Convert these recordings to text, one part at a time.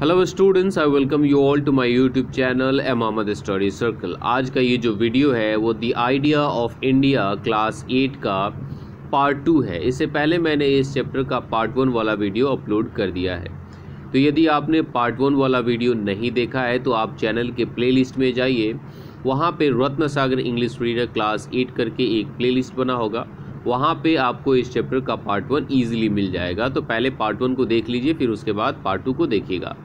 Hello students I welcome you all to my YouTube channel M Ahmad study circle आज का ये जो video है वो the idea of India class eight का पार्ट टू है इससे पहले मैंने इस चैप्टर का पार्ट वन वाला वीडियो अपलोड कर दिया है तो यदि आपने पार्ट वन वाला वीडियो नहीं देखा है तो आप चैनल के प्ले में जाइए वहाँ पर Ratna Sagar English reader class eight करके एक प्ले बना होगा वहाँ पे आपको इस चैप्टर का पार्ट वन ईजिली मिल जाएगा तो पहले पार्ट वन को देख लीजिए फिर उसके बाद पार्ट टू को देखिएगा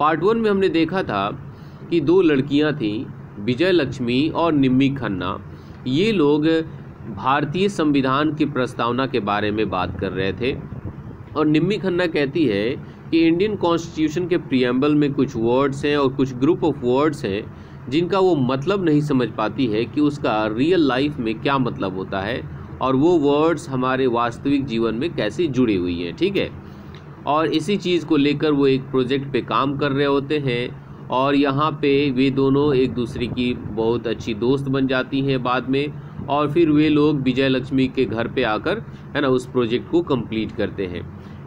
पार्ट वन में हमने देखा था कि दो लड़कियां थीं विजय लक्ष्मी और निम्मी खन्ना ये लोग भारतीय संविधान की प्रस्तावना के बारे में बात कर रहे थे और निम्मी खन्ना कहती है कि इंडियन कॉन्स्टिट्यूशन के प्रियम्बल में कुछ वर्ड्स हैं और कुछ ग्रुप ऑफ वर्ड्स हैं जिनका वो मतलब नहीं समझ पाती है कि उसका रियल लाइफ में क्या मतलब होता है और वो वर्ड्स हमारे वास्तविक जीवन में कैसे जुड़ी हुई हैं ठीक है और इसी चीज़ को लेकर वो एक प्रोजेक्ट पे काम कर रहे होते हैं और यहाँ पे वे दोनों एक दूसरे की बहुत अच्छी दोस्त बन जाती हैं बाद में और फिर वे लोग विजय लक्ष्मी के घर पे आकर है ना उस प्रोजेक्ट को कंप्लीट करते हैं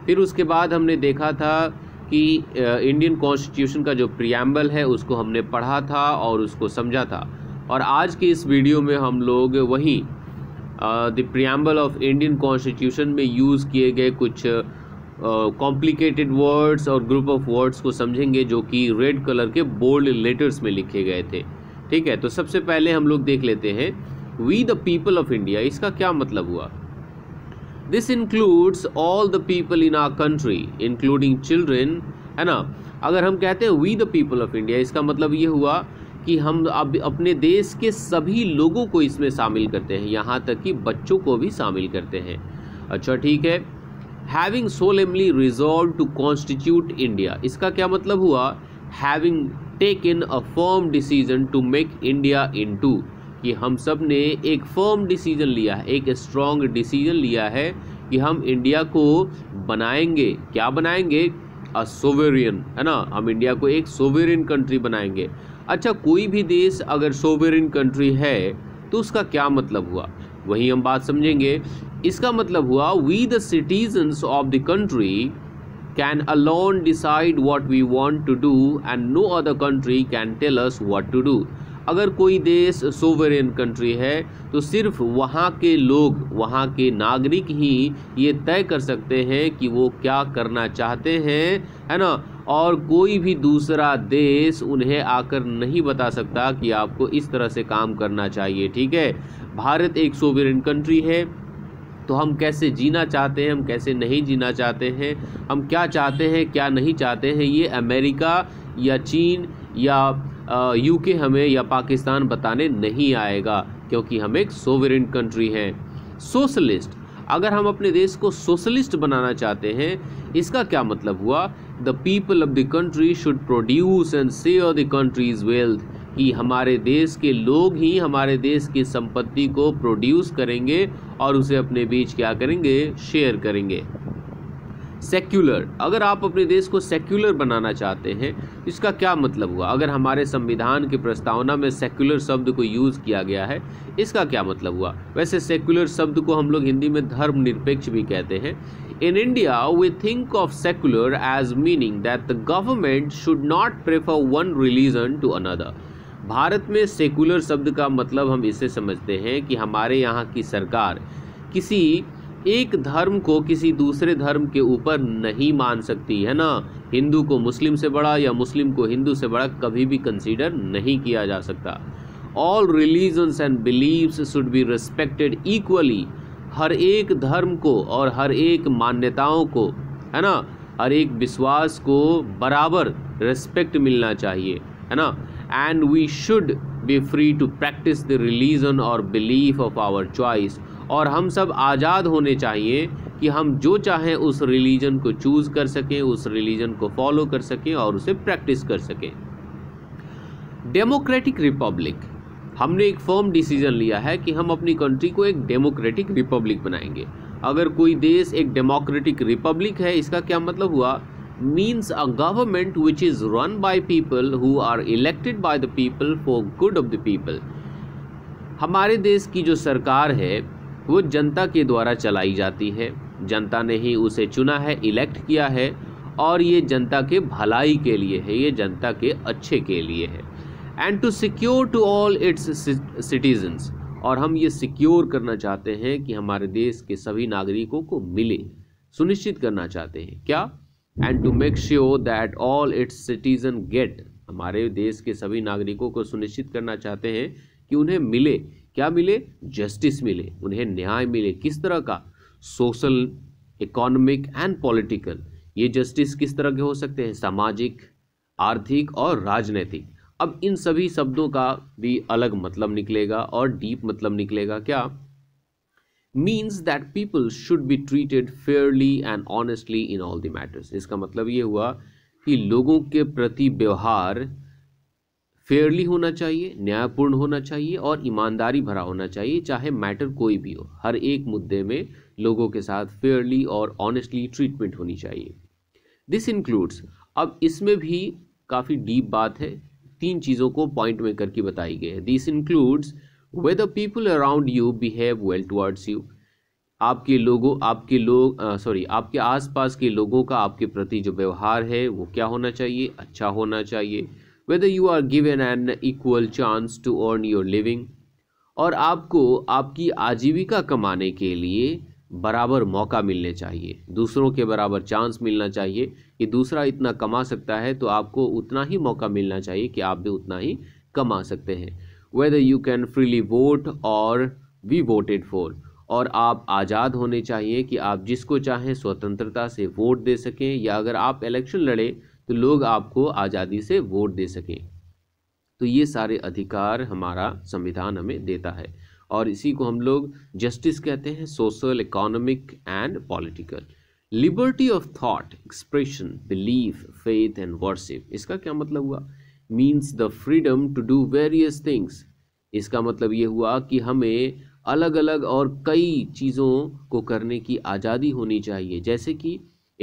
फिर उसके बाद हमने देखा था कि इंडियन कॉन्स्टिट्यूशन का जो प्रियम्बल है उसको हमने पढ़ा था और उसको समझा था और आज के इस वीडियो में हम लोग वहीं the preamble of Indian constitution में यूज़ किए गए कुछ uh, कॉम्प्लिकेटेड वर्ड्स और ग्रुप ऑफ वर्ड्स को समझेंगे जो कि रेड कलर के बोल्ड लेटर्स में लिखे गए थे ठीक है तो सबसे पहले हम लोग देख लेते हैं we the people of India इसका क्या मतलब हुआ this includes all the people in our country including children है ना अगर हम कहते हैं we the people of India इसका मतलब ये हुआ कि हम अब अपने देश के सभी लोगों को इसमें शामिल करते हैं यहाँ तक कि बच्चों को भी शामिल करते हैं अच्छा ठीक है having solemnly resolved to constitute India इसका क्या मतलब हुआ having taken a firm decision to make India into कि हम सब ने एक फर्म डिसीजन लिया है एक स्ट्रॉन्ग डिसीजन लिया है कि हम इंडिया को बनाएंगे क्या बनाएंगे अ सोवेरियन है ना हम इंडिया को एक सोवेरियन कंट्री बनाएंगे अच्छा कोई भी देश अगर सोवेरियन कंट्री है तो उसका क्या मतलब हुआ वही हम बात समझेंगे इसका मतलब हुआ we the citizens of the country can alone decide what we want to do and no other country can tell us what to do अगर कोई देश सोवेरियन कंट्री है तो सिर्फ वहाँ के लोग वहाँ के नागरिक ही ये तय कर सकते हैं कि वो क्या करना चाहते हैं है ना और कोई भी दूसरा देश उन्हें आकर नहीं बता सकता कि आपको इस तरह से काम करना चाहिए ठीक है भारत एक सोवेरियन कंट्री है तो हम कैसे जीना चाहते हैं हम कैसे नहीं जीना चाहते हैं हम क्या चाहते हैं क्या नहीं चाहते हैं ये अमेरिका या चीन या यूके हमें या पाकिस्तान बताने नहीं आएगा क्योंकि हम एक सोवरेन कंट्री हैं सोशलिस्ट अगर हम अपने देश को सोशलिस्ट बनाना चाहते हैं इसका क्या मतलब हुआ the people of the country should produce and save the country's wealth कि हमारे देश के लोग ही हमारे देश की संपत्ति को प्रोड्यूस करेंगे और उसे अपने बीच क्या करेंगे शेयर करेंगे सेक्युलर अगर आप अपने देश को सेक्युलर बनाना चाहते हैं इसका क्या मतलब हुआ अगर हमारे संविधान की प्रस्तावना में सेक्युलर शब्द को यूज़ किया गया है इसका क्या मतलब हुआ वैसे सेक्युलर शब्द को हम लोग हिंदी में धर्मनिरपेक्ष भी कहते हैं in India we think of secular as meaning that the government should not prefer one religion to another Bharat में सेकुलर शब्द का मतलब हम इसे समझते हैं कि हमारे यहाँ की सरकार किसी एक धर्म को किसी दूसरे धर्म के ऊपर नहीं मान सकती है ना हिंदू को मुस्लिम से बड़ा या मुस्लिम को हिंदू से बड़ा कभी भी कंसीडर नहीं किया जा सकता all religions and beliefs should be respected equally हर एक धर्म को और हर एक मान्यताओं को है ना हर एक विश्वास को बराबर रिस्पेक्ट मिलना चाहिए है ना and we should be free to practice the religion or belief of our choice और हम सब आज़ाद होने चाहिए कि हम जो चाहें उस रिलीजन को चूज़ कर सकें उस रिलीजन को फॉलो कर सकें और उसे प्रैक्टिस कर सकें डेमोक्रेटिक रिपब्लिक हमने एक फर्म डिसीजन लिया है कि हम अपनी कंट्री को एक डेमोक्रेटिक रिपब्लिक बनाएंगे अगर कोई देश एक डेमोक्रेटिक रिपब्लिक है इसका क्या मतलब हुआ means a government which is run by people who are elected by the people for good of the people हमारे देश की जो सरकार है वो जनता के द्वारा चलाई जाती है जनता ने ही उसे चुना है इलेक्ट किया है और ये जनता के भलाई के लिए है ये जनता के अच्छे के लिए है and to secure to all its citizens और हम ये सिक्योर करना चाहते हैं कि हमारे देश के सभी नागरिकों को मिले सुनिश्चित करना चाहते हैं क्या and to make sure that all its citizen get हमारे देश के सभी नागरिकों को सुनिश्चित करना चाहते हैं कि उन्हें मिले क्या मिले जस्टिस मिले उन्हें न्याय मिले किस तरह का सोशल इकोनॉमिक एंड पॉलिटिकल ये जस्टिस किस तरह के हो सकते हैं सामाजिक आर्थिक और राजनैतिक अब इन सभी शब्दों का भी अलग मतलब निकलेगा और डीप मतलब निकलेगा क्या means that people should be treated fairly and honestly in all the matters इसका मतलब ये हुआ कि लोगों के प्रति व्यवहार फेयरली होना चाहिए न्यायपूर्ण होना चाहिए और ईमानदारी भरा होना चाहिए चाहे मैटर कोई भी हो हर एक मुद्दे में लोगों के साथ फेयरली और ऑनेस्टली ट्रीटमेंट होनी चाहिए दिस इंक्लूड्स अब इसमें भी काफ़ी डीप बात है तीन चीज़ों को पॉइंट में करके बताई गई है this includes whether people around you behave well towards you आपके लोगों आपके लोग सॉरी आपके आसपास के लोगों का आपके प्रति जो व्यवहार है वो क्या होना चाहिए अच्छा होना चाहिए whether you are given an equal chance to earn your living और आपको आपकी आजीविका कमाने के लिए बराबर मौका मिलने चाहिए दूसरों के बराबर चांस मिलना चाहिए कि दूसरा इतना कमा सकता है तो आपको उतना ही मौका मिलना चाहिए कि आप भी उतना ही कमा सकते हैं whether you can freely vote और वी वोटेड फॉर और आप आज़ाद होने चाहिए कि आप जिसको चाहें स्वतंत्रता से वोट दे सकें या अगर आप इलेक्शन लड़े तो लोग आपको आज़ादी से वोट दे सकें तो ये सारे अधिकार हमारा संविधान हमें देता है और इसी को हम लोग जस्टिस कहते हैं social economic and political liberty of thought expression belief faith and worship इसका क्या मतलब हुआ means the freedom to do various things इसका मतलब ये हुआ कि हमें अलग अलग और कई चीज़ों को करने की आज़ादी होनी चाहिए जैसे कि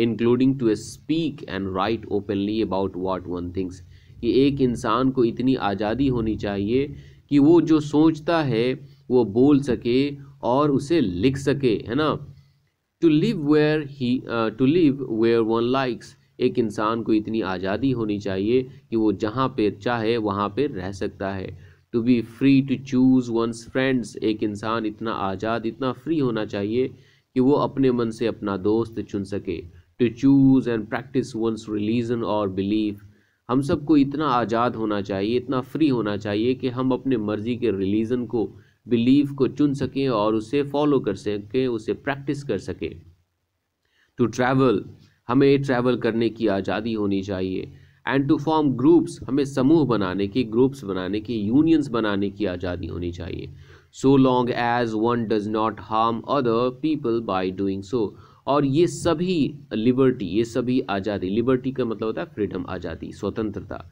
including to speak and write openly about what one thinks कि एक इंसान को इतनी आज़ादी होनी चाहिए कि वो जो सोचता है वो बोल सके और उसे लिख सके है ना to live where he to live where one likes एक इंसान को इतनी आज़ादी होनी चाहिए कि वो जहाँ पे चाहे वहाँ पे रह सकता है to be free to choose one's friends एक इंसान इतना आज़ाद इतना फ्री होना चाहिए कि वो अपने मन से अपना दोस्त चुन सके to choose and practise one's religion और बिलीफ हम सबको इतना आज़ाद होना चाहिए इतना फ्री होना चाहिए कि हम अपने मर्ज़ी के रिलीजन को बिलीव को चुन सकें और उसे फॉलो कर सकें उसे प्रैक्टिस कर सकें टू ट्रैवल हमें ट्रैवल करने की आज़ादी होनी चाहिए एंड टू फॉर्म ग्रुप्स हमें समूह बनाने की ग्रुप्स बनाने की यूनियंस बनाने की आज़ादी होनी चाहिए so long as one does not harm other people by doing so और ये सभी लिबर्टी ये सभी आज़ादी लिबर्टी का मतलब होता है फ्रीडम आज़ादी स्वतंत्रता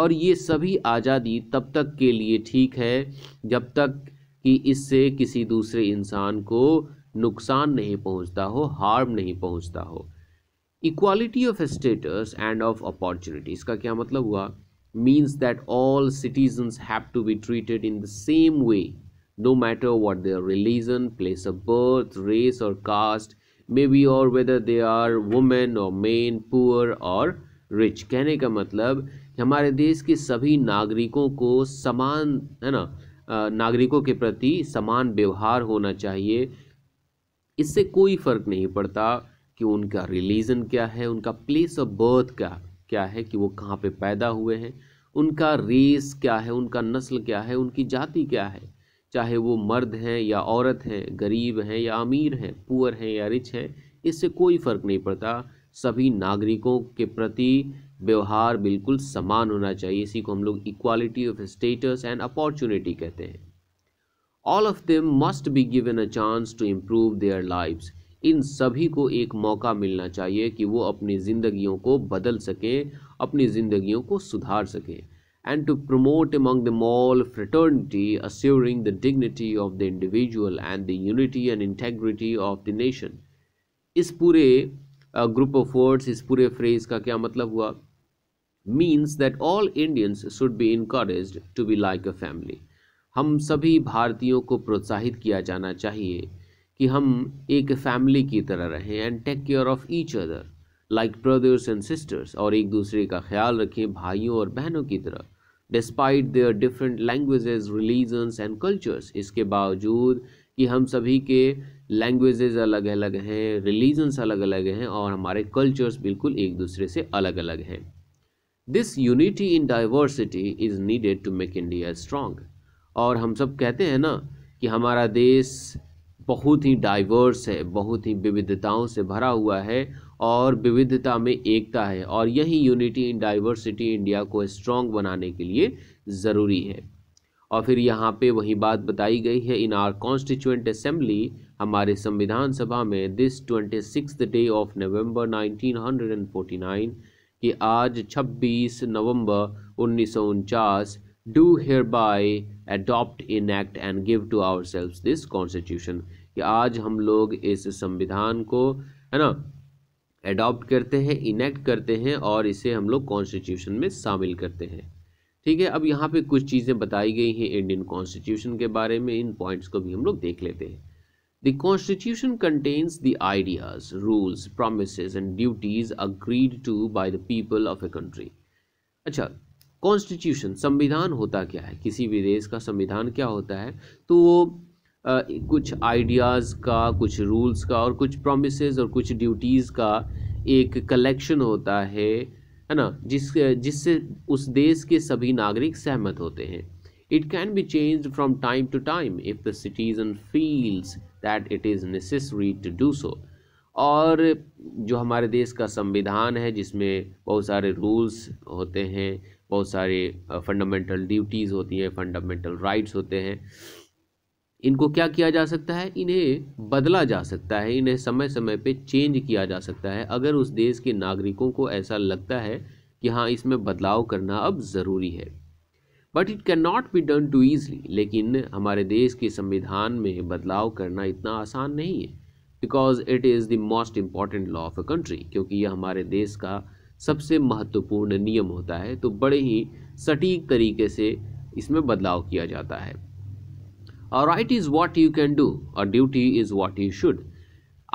और ये सभी आज़ादी तब तक के लिए ठीक है जब तक कि इससे किसी दूसरे इंसान को नुकसान नहीं पहुंचता हो हार्म नहीं पहुंचता हो equality of status and of opportunity इसका क्या मतलब हुआ means that all citizens have to be treated in the same way no matter what their religion place of birth race और कास्ट मे बी और whether they are women और men poor और rich कहने का मतलब हमारे देश के सभी नागरिकों को समान है ना नागरिकों के प्रति समान व्यवहार होना चाहिए इससे कोई फर्क नहीं पड़ता कि उनका रिलीजन क्या है उनका प्लेस ऑफ बर्थ क्या क्या है कि वो कहाँ पे पैदा हुए हैं उनका रेस क्या है उनका नस्ल क्या है उनकी जाति क्या है चाहे वो मर्द हैं या औरत हैं गरीब हैं या अमीर हैं पुअर हैं या रिच हैं इससे कोई फ़र्क नहीं पड़ता सभी नागरिकों के प्रति व्यवहार बिल्कुल समान होना चाहिए इसी को हम लोग equality of status and opportunity कहते हैं all of them must be given a chance to improve their lives इन सभी को एक मौका मिलना चाहिए कि वो अपनी ज़िंदगियों को बदल सकें अपनी ज़िंदगियों को सुधार सकें and to promote among them all fraternity, assuring the dignity of the individual and the unity and integrity of the nation इस पूरे ग्रुप ऑफ वर्ड्स इस पूरे फ्रेज का क्या मतलब हुआ means that all Indians should be encourage to be like a family हम सभी भारतीयों को प्रोत्साहित किया जाना चाहिए कि हम एक फैमिली की तरह रहें and take care of each other like brothers and sisters और एक दूसरे का ख्याल रखें भाइयों और बहनों की तरह despite their different languages religions and cultures इसके बावजूद कि हम सभी के लैंग्वेजेस अलग अलग हैं रिलीजन्स अलग अलग हैं और हमारे कल्चर्स बिल्कुल एक दूसरे से अलग अलग हैं this unity in diversity is needed to make India strong और हम सब कहते हैं ना कि हमारा देश बहुत ही डाइवर्स है बहुत ही विविधताओं से भरा हुआ है और विविधता में एकता है और यही यूनिटी इन डाइवर्सिटी इंडिया को स्ट्रॉन्ग बनाने के लिए ज़रूरी है और फिर यहाँ पे वही बात बताई गई है इन आर कॉन्स्टिट्यूंट असेंबली हमारे संविधान सभा में this twenty six day of November 1949 कि आज 26 नवंबर उन्नीस do hereby adopt enact and give to ourselves this constitution कि आज हम लोग इस संविधान को है ना एडॉप्ट करते हैं इनेक्ट करते हैं और इसे हम लोग कॉन्स्टिट्यूशन में शामिल करते हैं ठीक है अब यहाँ पे कुछ चीज़ें बताई गई हैं इंडियन कॉन्स्टिट्यूशन के बारे में इन पॉइंट्स को भी हम लोग देख लेते हैं the constitution contains the ideas rules promise and duties agreed to by the people of a country अच्छा कॉन्स्टिट्यूशन संविधान होता क्या है किसी भी देश का संविधान क्या होता है तो वो कुछ आइडियाज़ का कुछ रूल्स का और कुछ प्रोमिस और कुछ ड्यूटीज़ का एक कलेक्शन होता है है ना जिस जिससे उस देश के सभी नागरिक सहमत होते हैं it can be change from time to time if the citizen feels that it is necessary to do so और जो हमारे देश का संविधान है जिसमें बहुत सारे रूल्स होते हैं बहुत सारे फंडामेंटल ड्यूटीज़ होती हैं फंडामेंटल राइट्स होते हैं इनको क्या किया जा सकता है इन्हें बदला जा सकता है इन्हें समय समय पे चेंज किया जा सकता है अगर उस देश के नागरिकों को ऐसा लगता है कि हाँ इसमें बदलाव करना अब ज़रूरी है but it can not be done too easily लेकिन हमारे देश के संविधान में बदलाव करना इतना आसान नहीं है because it is the most important law of a country क्योंकि यह हमारे देश का सबसे महत्वपूर्ण नियम होता है तो बड़े ही सटीक तरीके से इसमें बदलाव किया जाता है right is what you can do और duty is what you should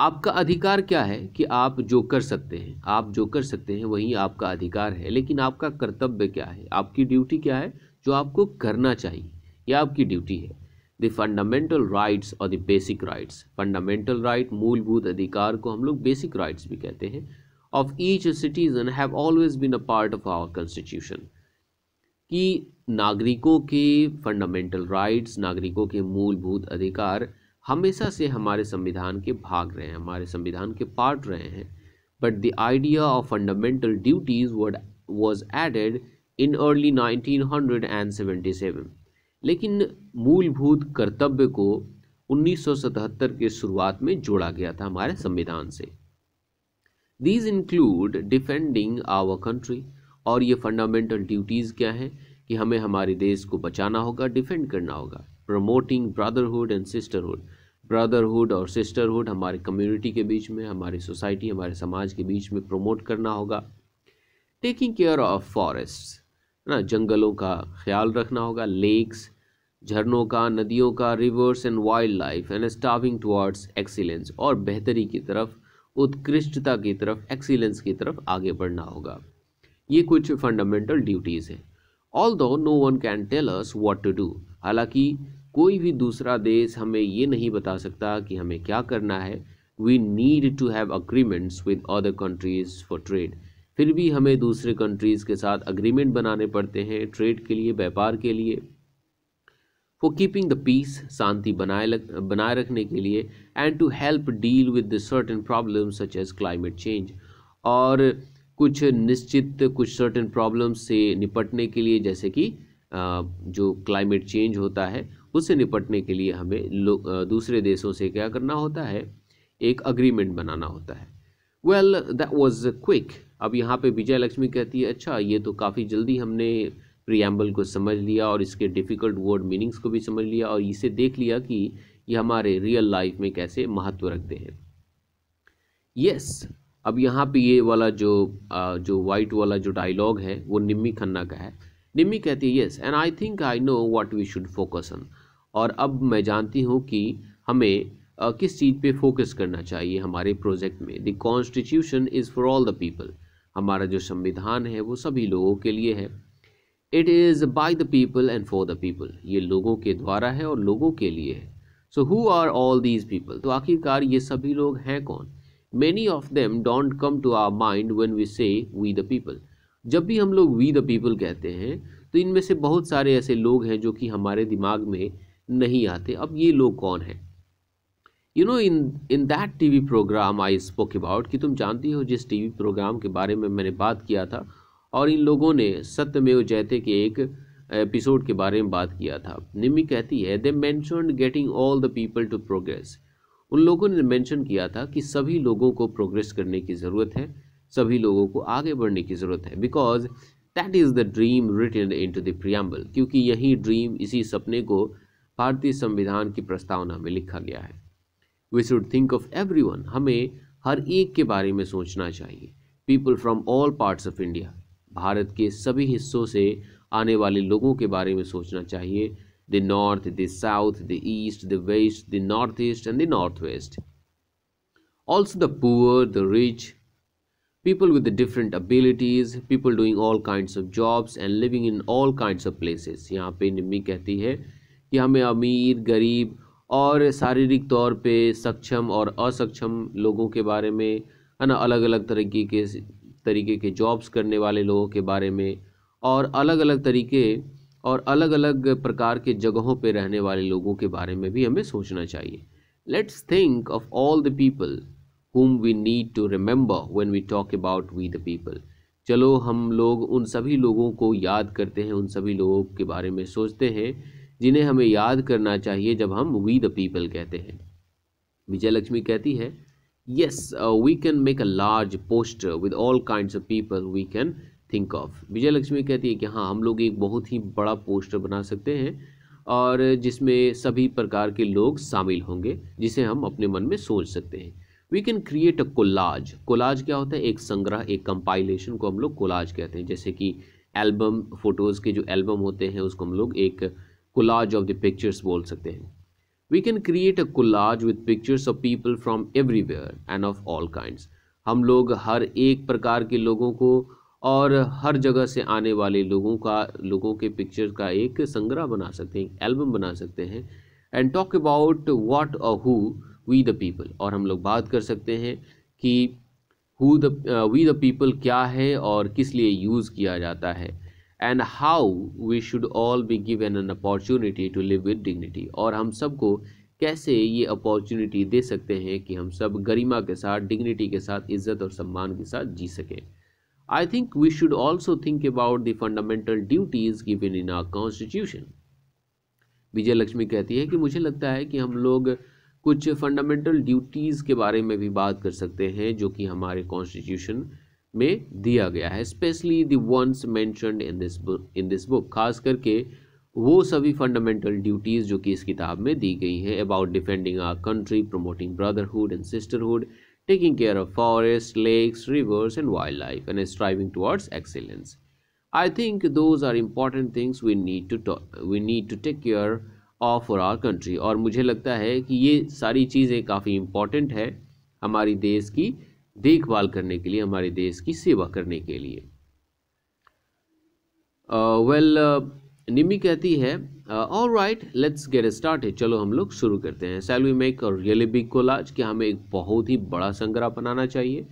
आपका अधिकार क्या है कि आप जो कर सकते हैं आप जो कर सकते हैं वही आपका अधिकार है लेकिन आपका कर्तव्य क्या है आपकी ड्यूटी क्या है जो आपको करना चाहिए यह आपकी ड्यूटी है द फंडामेंटल राइट्स और the basic rights fundamental right मूलभूत अधिकार को हम लोग बेसिक राइट्स भी कहते हैं of each citizen have always been a part of our constitution कि नागरिकों के फंडामेंटल राइट्स नागरिकों के मूलभूत अधिकार हमेशा से हमारे संविधान के भाग रहे हैं हमारे संविधान के पार्ट रहे हैं but the idea of fundamental duties was added in early seven लेकिन मूलभूत कर्तव्य को 1977 के शुरुआत में जोड़ा गया था हमारे संविधान से these include defending our country और ये फंडामेंटल ड्यूटीज़ क्या हैं कि हमें हमारे देश को बचाना होगा डिफेंड करना होगा promoting brotherhood and sisterhood brotherhood और सिस्टरहुड हमारे कम्युनिटी के बीच में हमारी सोसाइटी हमारे समाज के बीच में प्रमोट करना होगा टेकिंग केयर ऑफ फॉरेस्ट है ना जंगलों का ख्याल रखना होगा लेक्स झरनों का नदियों का rivers and wildlife and striving towards excellence और बेहतरी की तरफ उत्कृष्टता की तरफ एक्सीलेंस की तरफ आगे बढ़ना होगा ये कुछ फंडामेंटल ड्यूटीज़ हैं although no one can tell us what to do हालांकि कोई भी दूसरा देश हमें ये नहीं बता सकता कि हमें क्या करना है we need to have agreements with other countries for trade फिर भी हमें दूसरे कंट्रीज़ के साथ अग्रीमेंट बनाने पड़ते हैं ट्रेड के लिए व्यापार के लिए फॉर कीपिंग द पीस शांति बनाए बनाए रखने के लिए and to help deal with certain problem such as climate change और कुछ निश्चित कुछ सर्टेन प्रॉब्लम्स से निपटने के लिए जैसे कि जो क्लाइमेट चेंज होता है उससे निपटने के लिए हमें दूसरे देशों से क्या करना होता है एक अग्रीमेंट बनाना होता है वेल दैट वॉज क्विक अब यहाँ पे विजय लक्ष्मी कहती है अच्छा ये तो काफ़ी जल्दी हमने प्रियम्बल को समझ लिया और इसके डिफ़िकल्ट वर्ड मीनिंग्स को भी समझ लिया और इसे देख लिया कि ये हमारे रियल लाइफ में कैसे महत्व रखते हैं यस अब यहाँ पे ये वाला जो आ, जो वाइट वाला जो डायलॉग है वो निम्मी खन्ना का है निम्मी कहती है yes and I think I know what we should focus on और अब मैं जानती हूँ कि हमें आ, किस चीज़ पे फोकस करना चाहिए हमारे प्रोजेक्ट में the constitution is for all the people हमारा जो संविधान है वो सभी लोगों के लिए है it is by the people and for the people ये लोगों के द्वारा है और लोगों के लिए है so who are all these people तो आखिरकार ये सभी लोग हैं कौन many of them don't come to our mind when we say we the people जब भी हम लोग वी द पीपल कहते हैं तो इनमें से बहुत सारे ऐसे लोग हैं जो कि हमारे दिमाग में नहीं आते अब ये लोग कौन हैं you know in in that TV programme I spoke about कि तुम जानती हो जिस टी वी प्रोग्राम के बारे में मैंने बात किया था और इन लोगों ने सत्यमेव जयते के एक एपिसोड के बारे में बात किया था निमी कहती है they mention getting all the people to progress उन लोगों ने मेंशन किया था कि सभी लोगों को प्रोग्रेस करने की ज़रूरत है सभी लोगों को आगे बढ़ने की ज़रूरत है because that is the dream written into the preamble क्योंकि यही ड्रीम इसी सपने को भारतीय संविधान की प्रस्तावना में लिखा गया है we should think of everyone हमें हर एक के बारे में सोचना चाहिए people from all parts of India Bharat के सभी हिस्सों से आने वाले लोगों के बारे में सोचना चाहिए the north, the south, the east, the west, the northeast, and the northwest. Also, the poor, the rich, people with the different abilities, people doing all kinds of jobs and living in all kinds of places. यहाँ पे निम्मी कहती है कि हमें अमीर गरीब और शारीरिक तौर पे सक्षम और असक्षम लोगों के बारे में है ना अलग अलग तरीके के तरीके के जॉब्स करने वाले लोगों के बारे में और अलग अलग तरीके और अलग अलग प्रकार के जगहों पर रहने वाले लोगों के बारे में भी हमें सोचना चाहिए let's think of all the people whom we need to remember when we talk about we the people चलो हम लोग उन सभी लोगों को याद करते हैं उन सभी लोगों के बारे में सोचते हैं जिन्हें हमें याद करना चाहिए जब हम वी द पीपल कहते हैं विजय लक्ष्मी कहती है yes we can make a large poster with all kinds of people we can think of Vijay Lakshmi कहती है कि हाँ हम लोग एक बहुत ही बड़ा पोस्टर बना सकते हैं और जिसमें सभी प्रकार के लोग शामिल होंगे जिसे हम अपने मन में सोच सकते हैं we can create a collage collage क्या होता है एक संग्रह एक कंपाइलेशन को हम लोग कोलाज कहते हैं जैसे कि एल्बम फ़ोटोज़ के जो एल्बम होते हैं उसको हम लोग एक कोलाज ऑफ द पिक्चर्स बोल सकते हैं we can create a collage with pictures of people from everywhere and of all kind हम लोग हर एक प्रकार के लोगों को और हर जगह से आने वाले लोगों का लोगों के पिक्चर का एक संग्रह बना सकते हैं एल्बम बना सकते हैं एंड टॉक अबाउट वाट और हु वी द पीपल और हम लोग बात कर सकते हैं कि who the we the people क्या है और किस लिए यूज़ किया जाता है and how we should all be give an an opportunity to live with dignity और हम सबको कैसे ये अपॉर्चुनिटी दे सकते हैं कि हम सब गरिमा के साथ डिग्निटी के साथ इज्जत और सम्मान के साथ जी सकें I think we should also think about the fundamental duties given in our constitution. विजय लक्ष्मी कहती है कि मुझे लगता है कि हम लोग कुछ फंडामेंटल ड्यूटीज़ के बारे में भी बात कर सकते हैं जो कि हमारे कॉन्स्टिट्यूशन में दिया गया है specially the ones mentioned in this in this book खास करके वो सभी फंडामेंटल ड्यूटीज़ जो कि इस किताब में दी गई हैं about defending our country promoting brotherhood and sisterhood taking care of forests, lakes, rivers, and wildlife, and striving towards excellence. I think those are important things we need to talk, we need to take care of for our country. और मुझे लगता है कि ये सारी चीज़ें काफ़ी important है हमारी देश की देखभाल करने के लिए हमारे देश की सेवा करने के लिए well uh, well, uh, Nimi कहती है और राइट लेट्स गेट स्टार्ट चलो हम लोग शुरू करते हैं shall we make our really big collage कि हमें एक बहुत ही बड़ा संग्रह बनाना चाहिए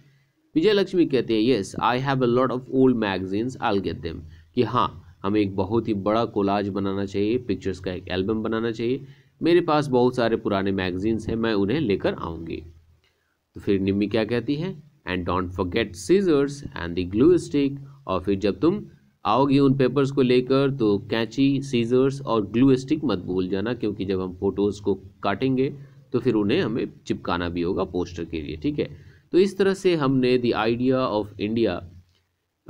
विजय लक्ष्मी कहते हैं yes I have a lot of old magazines I'll get them कि हाँ हमें एक बहुत ही बड़ा कोलाज बनाना चाहिए पिक्चर्स का एक एल्बम बनाना चाहिए मेरे पास बहुत सारे पुराने मैगजीन्स हैं मैं उन्हें लेकर आऊँगी तो फिर निम्मी क्या कहती है and don't forget scissors and the glue stick और फिर जब तुम आओगे उन पेपर्स को लेकर तो कैंची सीजर्स और ग्लू स्टिक मत भूल जाना क्योंकि जब हम फ़ोटोज़ को काटेंगे तो फिर उन्हें हमें चिपकाना भी होगा पोस्टर के लिए ठीक है तो इस तरह से हमने द आइडिया ऑफ इंडिया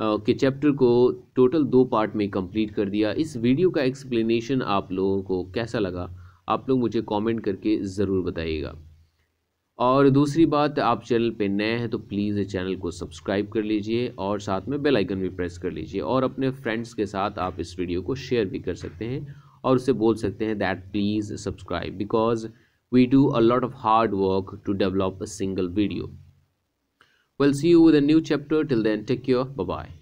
के चैप्टर को टोटल दो पार्ट में कंप्लीट कर दिया इस वीडियो का एक्सप्लेनेशन आप लोगों को कैसा लगा आप लोग मुझे कमेंट करके ज़रूर बताइएगा और दूसरी बात आप चैनल पे नए हैं तो प्लीज़ चैनल को सब्सक्राइब कर लीजिए और साथ में बेल आइकन भी प्रेस कर लीजिए और अपने फ्रेंड्स के साथ आप इस वीडियो को शेयर भी कर सकते हैं और उसे बोल सकते हैं that please subscribe because we do a lot of hard work to develop a single video well see you with new chapter till then take your bye